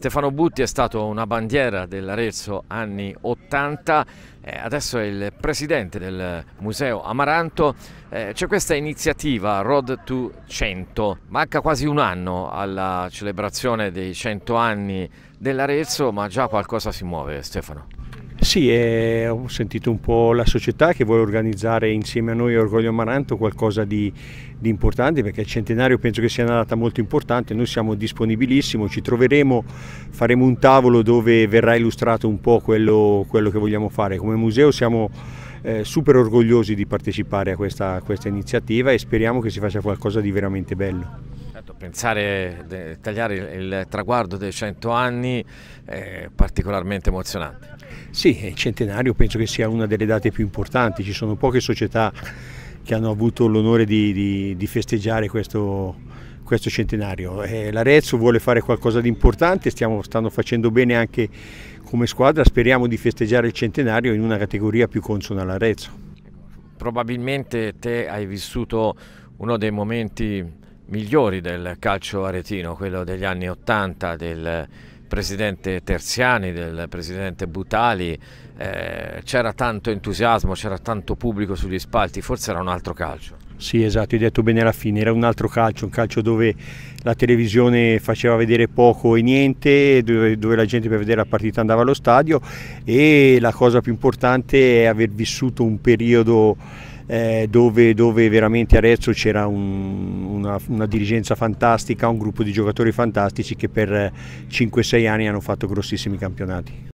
Stefano Butti è stato una bandiera dell'Arezzo anni 80, eh, adesso è il presidente del Museo Amaranto. Eh, c'è questa iniziativa Road to 100, manca quasi un anno alla celebrazione dei 100 anni dell'Arezzo, ma già qualcosa si muove Stefano. Sì, eh, ho sentito un po' la società che vuole organizzare insieme a noi Orgoglio Amaranto qualcosa di, di importante perché il centenario penso che sia una data molto importante, noi siamo disponibilissimi, ci troveremo, faremo un tavolo dove verrà illustrato un po' quello, quello che vogliamo fare. Come museo siamo eh, super orgogliosi di partecipare a questa, a questa iniziativa e speriamo che si faccia qualcosa di veramente bello. Certo, pensare di tagliare il traguardo dei 100 anni è particolarmente emozionante. Sì, il centenario penso che sia una delle date più importanti, ci sono poche società che hanno avuto l'onore di, di, di, festeggiare questo, questo centenario. Eh, L'Arezzo vuole fare qualcosa di importante, stiamo, stanno facendo bene anche come squadra, speriamo di festeggiare il centenario in una categoria più consona all'Arezzo. Probabilmente te hai vissuto uno dei momenti migliori del calcio aretino, quello degli anni Ottanta, del presidente Terziani, del presidente Butali, eh, c'era tanto entusiasmo, c'era tanto pubblico sugli spalti, forse era un altro calcio. Sì, esatto, hai detto bene alla fine, era un altro calcio, un calcio dove la televisione faceva vedere poco e niente, dove, dove, la gente per vedere la partita andava allo stadio e la cosa più importante è aver vissuto un periodo eh, dove, dove, veramente a Arezzo c'era un, una, una, dirigenza fantastica, un gruppo di giocatori fantastici che per 5-6 anni hanno fatto grossissimi campionati.